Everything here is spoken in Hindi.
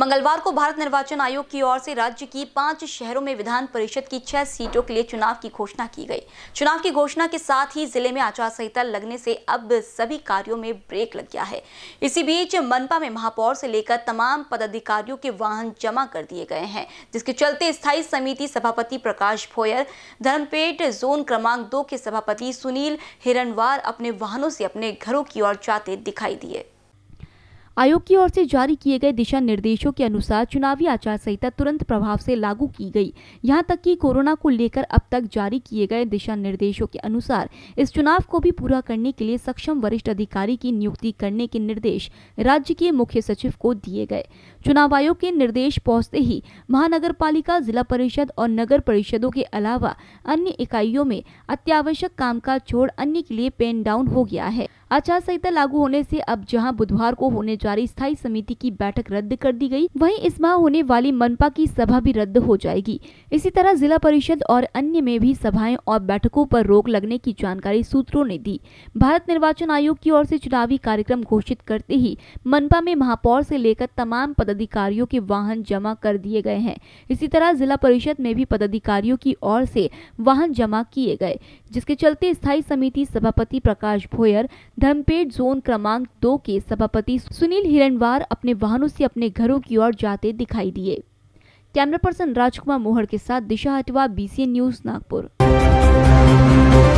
मंगलवार को भारत निर्वाचन आयोग की ओर से राज्य की पांच शहरों में विधान परिषद की छह सीटों के लिए चुनाव की घोषणा की गई चुनाव की घोषणा के साथ ही जिले में आचार संहिता लगने से अब सभी कार्यों में ब्रेक लग गया है इसी बीच मनपा में महापौर से लेकर तमाम पदाधिकारियों के वाहन जमा कर दिए गए हैं जिसके चलते स्थायी समिति सभापति प्रकाश भोयर धर्मपेट जोन क्रमांक दो के सभापति सुनील हिरनवार अपने वाहनों से अपने घरों की ओर जाते दिखाई दिए आयोग की ओर से जारी किए गए दिशा निर्देशों के अनुसार चुनावी आचार संहिता तुरंत प्रभाव से लागू की गई यहां तक कि कोरोना को लेकर अब तक जारी किए गए दिशा निर्देशों के अनुसार इस चुनाव को भी पूरा करने के लिए सक्षम वरिष्ठ अधिकारी की नियुक्ति करने के निर्देश राज्य के मुख्य सचिव को दिए गए चुनाव आयोग के निर्देश पहुँचते ही महानगर पालिका जिला परिषद और नगर परिषदों के अलावा अन्य इकाइयों में अत्यावश्यक कामकाज छोड़ अन्य के लिए पेन डाउन हो गया है आचार संहिता लागू होने से अब जहां बुधवार को होने जा रोजगारी स्थायी समिति की बैठक रद्द कर दी गई वहीं इस माह होने वाली मनपा की सभा भी रद्द हो जाएगी इसी तरह जिला परिषद और अन्य में भी सभाएं और बैठकों पर रोक लगने की जानकारी सूत्रों ने दी भारत निर्वाचन आयोग की ओर से चुनावी कार्यक्रम घोषित करते ही मनपा में महापौर से लेकर तमाम पदाधिकारियों के वाहन जमा कर दिए गए हैं इसी तरह जिला परिषद में भी पदाधिकारियों की ओर से वाहन जमा किए गए जिसके चलते स्थायी समिति सभापति प्रकाश भोयर धर्मपेट जोन क्रमांक दो के सभापति सुनील तीन हिरणवार अपने वाहनों से अपने घरों की ओर जाते दिखाई दिए कैमरा पर्सन राजकुमार मोहर के साथ दिशा हटवा बीसीएन न्यूज नागपुर